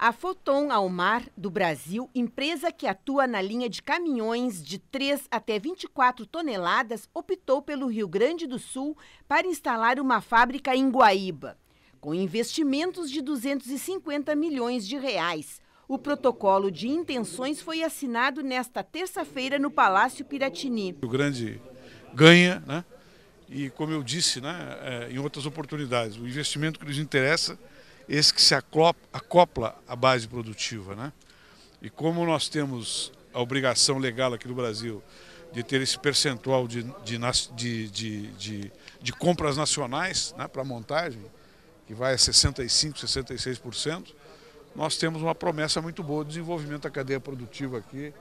A Foton Almar do Brasil, empresa que atua na linha de caminhões de 3 até 24 toneladas, optou pelo Rio Grande do Sul para instalar uma fábrica em Guaíba. Com investimentos de 250 milhões de reais, o protocolo de intenções foi assinado nesta terça-feira no Palácio Piratini. O grande ganha, né? E como eu disse, né, é, em outras oportunidades, o investimento que nos interessa esse que se acopla à base produtiva. Né? E como nós temos a obrigação legal aqui no Brasil de ter esse percentual de, de, de, de, compras nacionais né, para montagem, que vai a 65%, 66%, nós temos uma promessa muito boa de desenvolvimento da cadeia produtiva aqui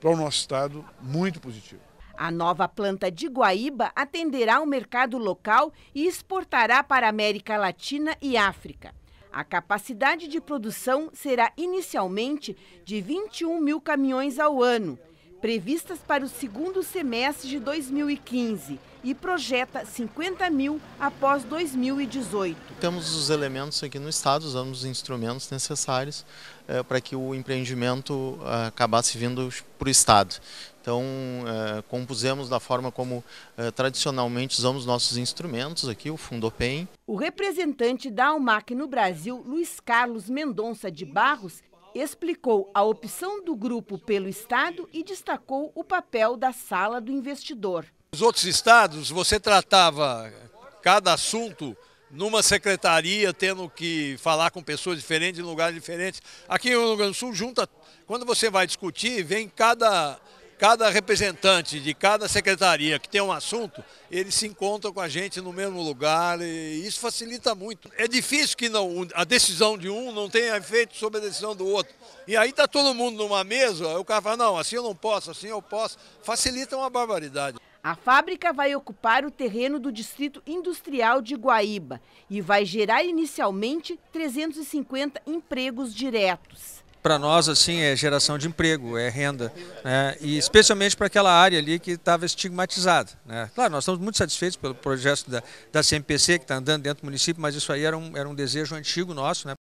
para o nosso estado, muito positivo. A nova planta de Guaíba atenderá o mercado local e exportará para a América Latina e África. A capacidade de produção será inicialmente de 21 mil caminhões ao ano previstas para o segundo semestre de 2015 e projeta 50 mil após 2018. Temos os elementos aqui no Estado, usamos os instrumentos necessários é, para que o empreendimento é, acabasse vindo para o Estado. Então, é, compusemos da forma como é, tradicionalmente usamos nossos instrumentos aqui, o Fundopem. O representante da Almac no Brasil, Luiz Carlos Mendonça de Barros, explicou a opção do grupo pelo Estado e destacou o papel da sala do investidor. Nos outros estados, você tratava cada assunto numa secretaria, tendo que falar com pessoas diferentes, em lugares diferentes. Aqui no Rio Grande do Sul, junta, quando você vai discutir, vem cada cada representante de cada secretaria que tem um assunto, eles se encontram com a gente no mesmo lugar e isso facilita muito. É difícil que não, a decisão de um não tenha efeito sobre a decisão do outro. E aí está todo mundo numa mesa, o cara fala, não, assim eu não posso, assim eu posso. Facilita uma barbaridade. A fábrica vai ocupar o terreno do Distrito Industrial de Guaíba e vai gerar inicialmente 350 empregos diretos para nós assim é geração de emprego, é renda, né? e especialmente para aquela área ali que estava estigmatizada. Né? Claro, nós estamos muito satisfeitos pelo projeto da, da CMPC que está andando dentro do município, mas isso aí era um, era um desejo antigo nosso, né?